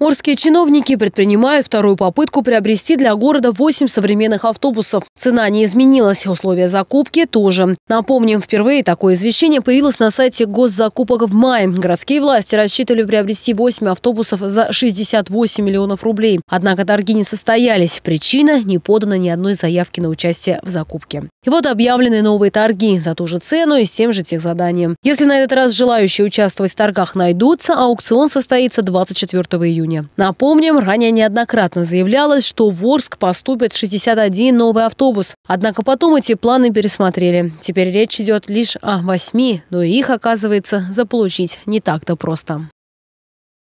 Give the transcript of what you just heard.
Орские чиновники предпринимают вторую попытку приобрести для города 8 современных автобусов. Цена не изменилась, условия закупки тоже. Напомним, впервые такое извещение появилось на сайте госзакупок в мае. Городские власти рассчитывали приобрести 8 автобусов за 68 миллионов рублей. Однако торги не состоялись. Причина – не подана ни одной заявки на участие в закупке. И вот объявлены новые торги за ту же цену и с тем же техзаданием. Если на этот раз желающие участвовать в торгах найдутся, аукцион состоится 24 июня июня. Напомним, ранее неоднократно заявлялось, что в Орск поступит 61 новый автобус. Однако потом эти планы пересмотрели. Теперь речь идет лишь о восьми, но их, оказывается, заполучить не так-то просто.